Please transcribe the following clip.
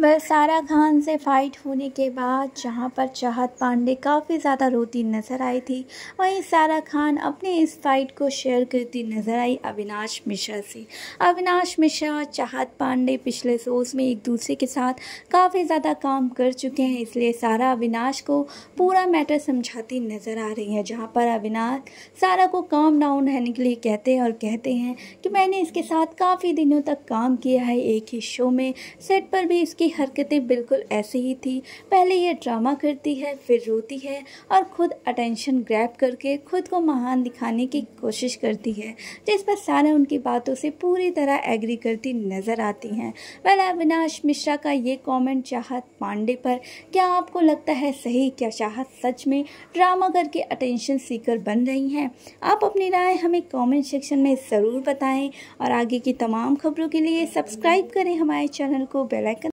वह सारा खान से फाइट होने के बाद जहाँ पर चाहत पांडे काफ़ी ज़्यादा रोती नज़र आई थी वहीं सारा खान अपने इस फाइट को शेयर करती नज़र आई अविनाश मिश्रा से अविनाश मिश्रा और चाहत पांडे पिछले सोस में एक दूसरे के साथ काफ़ी ज़्यादा काम कर चुके हैं इसलिए सारा अविनाश को पूरा मैटर समझाती नज़र आ रही है जहाँ पर अविनाश सारा को काम डाउन रहने के लिए कहते हैं और कहते हैं कि मैंने इसके साथ काफ़ी दिनों तक काम किया है एक ही शो में सेट पर भी इसकी इसकी हरकतें बिल्कुल ऐसी ही थी पहले ये ड्रामा करती है फिर रोती है और खुद अटेंशन ग्रैब करके खुद को महान दिखाने की कोशिश करती है जिस पर सारा उनकी बातों से पूरी तरह एग्री करती नज़र आती हैं वह अविनाश मिश्रा का ये कमेंट चाहत पांडे पर क्या आपको लगता है सही क्या चाहत सच में ड्रामा करके अटेंशन सीकर बन रही हैं आप अपनी राय हमें कॉमेंट सेक्शन में ज़रूर बताएं और आगे की तमाम खबरों के लिए सब्सक्राइब करें हमारे चैनल को बेलाइकन